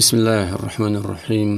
بسم الله الرحمن الرحيم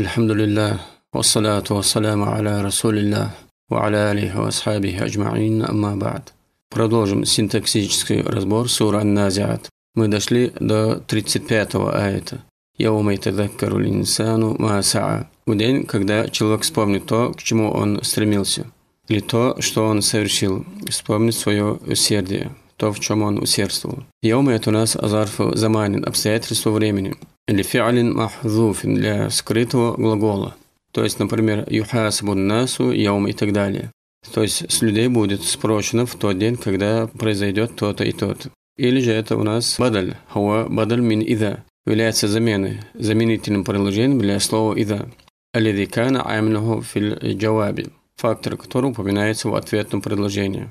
الحمد لله والصلاة والسلام على رسول الله وعلى آله وأصحابه أجمعين أما بعد Продолжим синтаксический разбор суры Ан-Назиат. Мы дошли до 35-го аята. Яума тадаккару линсану маасаа. В день, когда человек вспомнит то, к чему он стремился, или то, что он совершил, вспомнит свое усердие, то, в чем он усердствовал. Яума – это у нас азарфу заманен, обстоятельство времени – или фиалин махзуф для скрытого глагола. То есть, например, юхасабун насу, яум и так далее. То есть с людей будет спрошено в тот день, когда произойдет то-то и то-то. Или же это у нас бадаль, хуа бадаль мин ида, является заменой, заменительным приложением для слова ида. Алидикана аймнуху фил джаваби, фактор который упоминается в ответном предложении.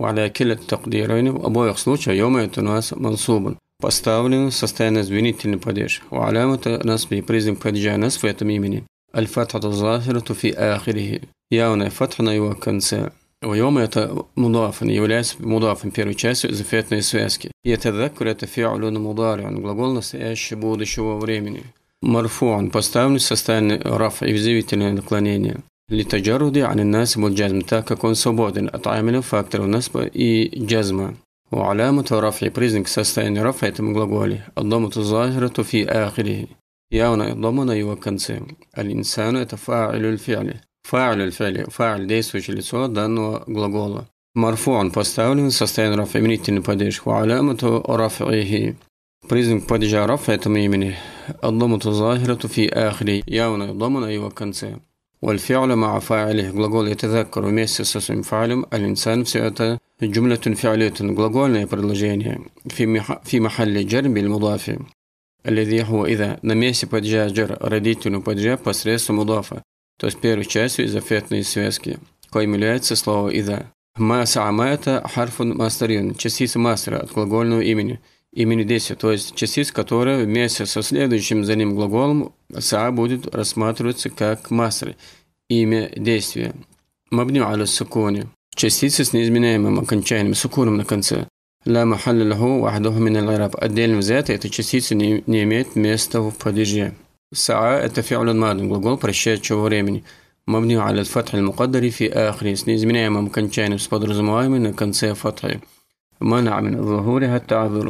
وعلى كلا التقديرين в обоих случаях يوم это у нас мансубан поставлен состояние звенительный падеж. وعلامة نصبه признак падежа насф в этом имени. الفتحة الظاهرة في آخره. Явная фатха на его конце. Уйом это мудафан, является мудафан первой части зафетной связки. И это дакур это фиалюн Он глагол настоящего будущего времени. Марфуан поставлен в состояние раф и взвивительное наклонение. Литаджаруди анинас джазм, так как он свободен от амина факторов насба и джазма. وعلامة رفع признак состояния رفع этом глаголе الضمة الظاهرة في آخره явная дома на его конце. Аль-инсану – это фа'илюль фи'ли. Фа'илюль фи'ли – фа'иль, действующее лицо данного глагола. Марфу он поставлен в состоянии раф именительный падеж. Ва'алямату раф'ихи. Признак падежа раф этому имени. Аддамату захирату фи ахри. Явная дома на его конце. والفعل مع فاعله глагол «يتذكر» вместе со своим фаалем «الإنسان» все это جملة فعلية глагольное предложение في, في محل جر بالمضاف الذي هو إذا на месте падежа جر родительного падежа посредством мудафа то есть первой частью изофетной связки коим является слово «ида». Маса амата харфун мастерин – частица мастера от глагольного имени, имени действия, то есть частица, которая вместе со следующим за ним глаголом «са» будет рассматриваться как мастер – имя действия. Мабню аля сукуни. Частица с неизменяемым окончанием сукуном на конце. Ла махалля лаху вахдуху мин аль Отдельно взятая эта частица не, не имеет места в падеже. Саа – это фи'люн мадун глагол прощающего времени. Мабни аля фатхи мукаддари фи ахри с неизменяемым окончанием с подразумеваемым на конце фатхи. Мана мин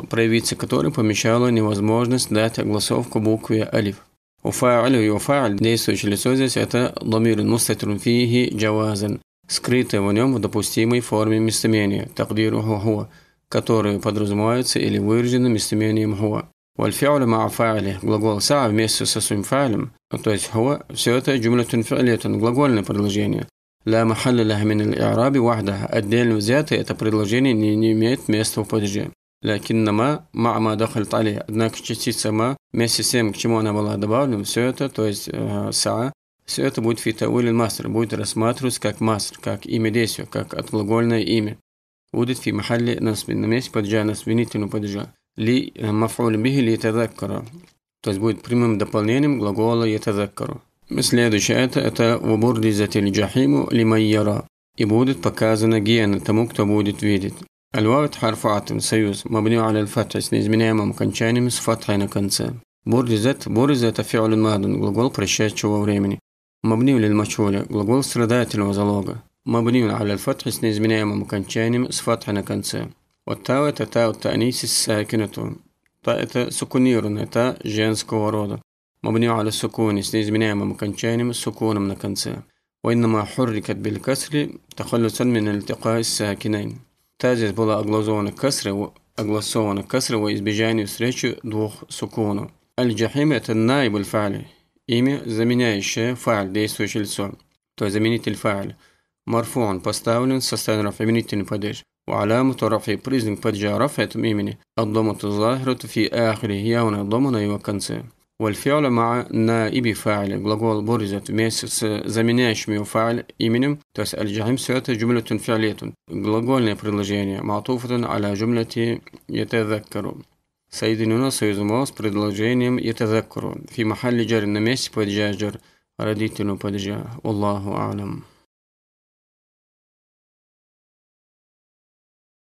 проявиться который помещала невозможность дать огласовку букве алиф. Уфа'алю и уфа'аль, действующее лицо здесь – это домир мустатрун фихи джавазан, скрытое в нем в допустимой форме местоимения, такдиру хуа, которые подразумевается или выражены местоимением хуа. Вальфиалю маафа'али, глагол са вместе со своим фа'алем, ну, то есть хуа, все это джумлятун фи'алетун, глагольное предложение. Ла махалля лаха араби вахдаха, отдельно взятое это предложение не, не имеет места в падеже. Лякинна ма, ма'ма дахальт али. Однако частица ма, вместе с тем, к чему она была добавлена, все это, то есть э, са, все это будет фитауилин мастер, будет рассматриваться как мастер, как имя действия, как отглагольное имя. Будет фи махалли насбин, на месте на насбинительного падежа. Ли э, мафуль бихи ли тадаккара. То есть будет прямым дополнением глагола ятадаккару. Следующее это, это вабурдизатиль джахиму ли лимайяра. И будет показана гена тому, кто будет видеть. الواد حرف عتم سيوز مبني على الفتح سنيز من ايام ممكن شاني مس فتح هنا كنسا بورزت بورزت فعل ماض глагол прощающего времени مبني للمجهول глагол страдательного залога مبني على الفتح سنيز من ايام ممكن شاني مس فتح هنا كنسا والتاوة تأنيس الساكنة تاوة سكونيرون تا женского рода مبني على السكون سنيز من ايام ممكن شاني مس سكون من كنسا وإنما حركت بالكسر تخلصا من التقاء الساكنين Тази была оглазована касра, огласована касра во избежание встречи двух сукунов. Аль-Джахим – это наиб аль-фаль, имя, заменяющее фаль, действующее лицо, то есть заменитель фаль. Марфон поставлен со стороны раф, именительный падеж. وعلامة رفع признак падежа рафа этому имени. الضمة الظاهرة في آخره явная ضمана его конце. والفعل مع نائب فاعل глагол برزت вместе с заменяющим его файл именем то есть الجحيم все это جملة فعلية глагольное предложение معطوفة على جملة يتذكر соединено союзмо с предложением يتذكر في محل جر на месте падежа جر родительного падежа والله أعلم